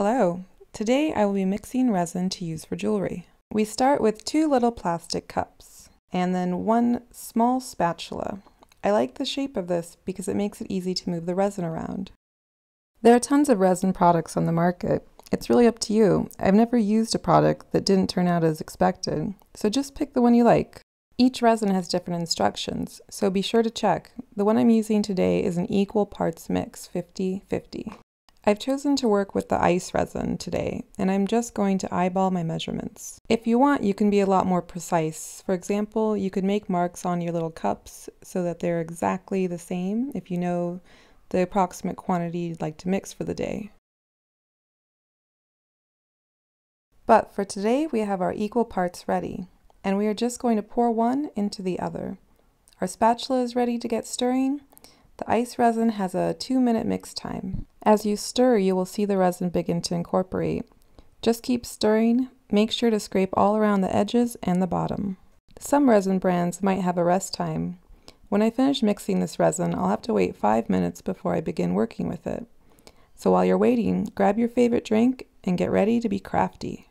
Hello! Today I will be mixing resin to use for jewelry. We start with two little plastic cups and then one small spatula. I like the shape of this because it makes it easy to move the resin around. There are tons of resin products on the market. It's really up to you. I've never used a product that didn't turn out as expected, so just pick the one you like. Each resin has different instructions, so be sure to check. The one I'm using today is an equal parts mix, 50-50. I've chosen to work with the ice resin today, and I'm just going to eyeball my measurements. If you want, you can be a lot more precise. For example, you could make marks on your little cups so that they're exactly the same if you know the approximate quantity you'd like to mix for the day. But for today, we have our equal parts ready, and we are just going to pour one into the other. Our spatula is ready to get stirring, the ice resin has a two minute mix time. As you stir, you will see the resin begin to incorporate. Just keep stirring. Make sure to scrape all around the edges and the bottom. Some resin brands might have a rest time. When I finish mixing this resin, I'll have to wait five minutes before I begin working with it. So while you're waiting, grab your favorite drink and get ready to be crafty.